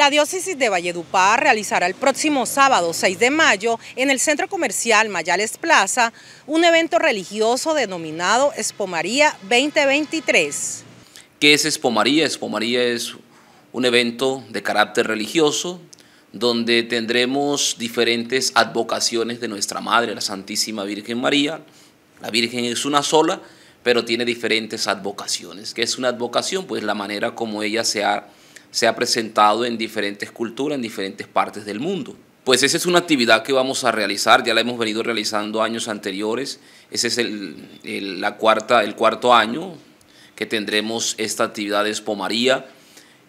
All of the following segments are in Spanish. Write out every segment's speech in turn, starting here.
La diócesis de Valledupar realizará el próximo sábado 6 de mayo en el centro comercial Mayales Plaza un evento religioso denominado Espomaría 2023. ¿Qué es Espomaría? Espomaría es un evento de carácter religioso donde tendremos diferentes advocaciones de nuestra Madre, la Santísima Virgen María. La Virgen es una sola, pero tiene diferentes advocaciones. ¿Qué es una advocación? Pues la manera como ella se ha se ha presentado en diferentes culturas, en diferentes partes del mundo. Pues esa es una actividad que vamos a realizar, ya la hemos venido realizando años anteriores, ese es el, la cuarta, el cuarto año que tendremos esta actividad de Expo María.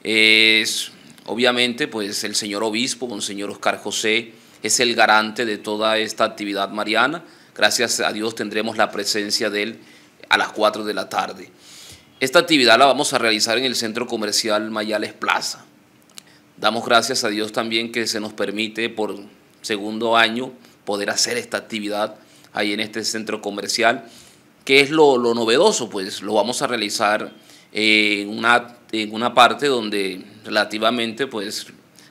Es, obviamente, pues el señor obispo, Monseñor Oscar José, es el garante de toda esta actividad mariana. Gracias a Dios tendremos la presencia de él a las 4 de la tarde. Esta actividad la vamos a realizar en el Centro Comercial Mayales Plaza. Damos gracias a Dios también que se nos permite por segundo año poder hacer esta actividad ahí en este centro comercial. ¿Qué es lo, novedoso? Pues lo vamos a realizar en una, en una parte donde relativamente pues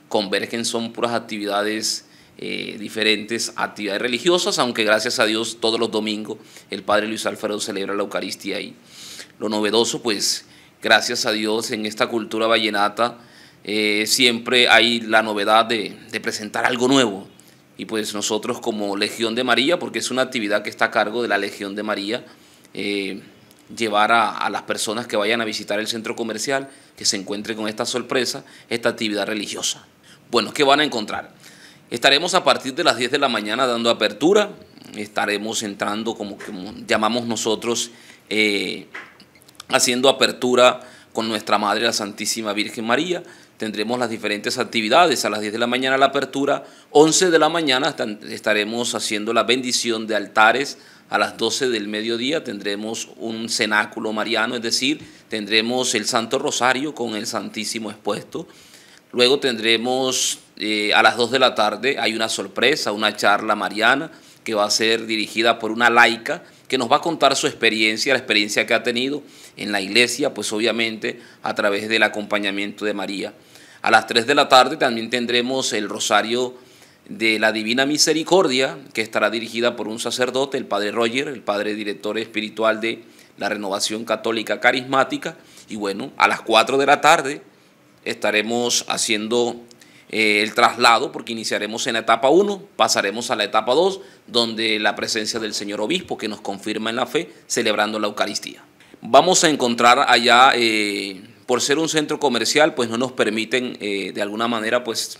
convergen, son puras actividades eh, diferentes, actividades religiosas, aunque gracias a Dios todos los domingos el Padre Luis Alfredo celebra la Eucaristía ahí lo novedoso, pues gracias a Dios en esta cultura vallenata eh, siempre hay la novedad de, presentar algo nuevo. Y pues nosotros como Legión de María, porque es una actividad que está a cargo de la Legión de María, eh, llevar a, las personas que vayan a visitar el centro comercial, que se encuentren con esta sorpresa, esta actividad religiosa. Bueno, ¿qué van a encontrar? Estaremos a partir de las 10 de la mañana dando apertura, estaremos entrando como, llamamos nosotros eh, haciendo apertura con nuestra Madre la Santísima Virgen María. Tendremos las diferentes actividades. A las 10 de la mañana la apertura, 11 de la mañana estaremos haciendo la bendición de altares. A las 12 del mediodía tendremos un cenáculo mariano, es decir, tendremos el Santo Rosario con el Santísimo expuesto. Luego tendremos eh, a las 2 de la tarde, hay una sorpresa, una charla mariana que va a ser dirigida por una laica que nos va a contar su experiencia, la experiencia que ha tenido en la iglesia, pues obviamente a través del acompañamiento de María. A las 3 de la tarde también tendremos el rosario de la Divina Misericordia, que estará dirigida por un sacerdote, el Padre Roger, el Padre Director Espiritual de la Renovación Católica Carismática. Y bueno, a las 4 de la tarde estaremos haciendo eh, el traslado, porque iniciaremos en la etapa 1, pasaremos a la etapa 2, donde la presencia del Señor Obispo que nos confirma en la fe, celebrando la Eucaristía. Vamos a encontrar allá, eh, por ser un centro comercial, pues no nos permiten eh, de alguna manera pues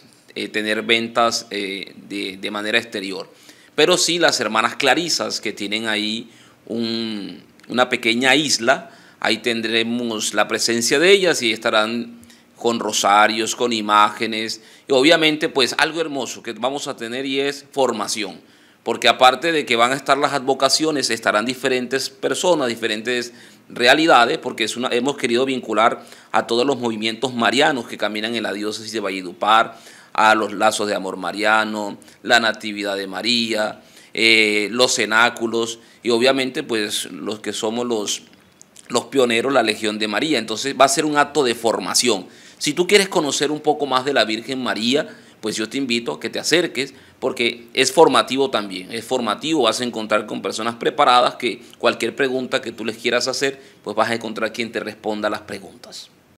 tener ventas de, de manera exterior. Pero sí las hermanas Clarisas que tienen ahí una pequeña isla, ahí tendremos la presencia de ellas y estarán con rosarios, con imágenes, y obviamente pues algo hermoso que vamos a tener y es formación, porque aparte de que van a estar las advocaciones, estarán diferentes personas, diferentes realidades, porque es una, hemos querido vincular a todos los movimientos marianos que caminan en la diócesis de Valledupar, a los lazos de amor mariano, la natividad de María, eh, los cenáculos y obviamente pues los que somos los los pioneros, la Legión de María. Entonces va a ser un acto de formación. Si tú quieres conocer un poco más de la Virgen María, pues yo te invito a que te acerques porque es formativo también, es formativo, vas a encontrar con personas preparadas que cualquier pregunta que tú les quieras hacer, pues vas a encontrar quien te responda las preguntas.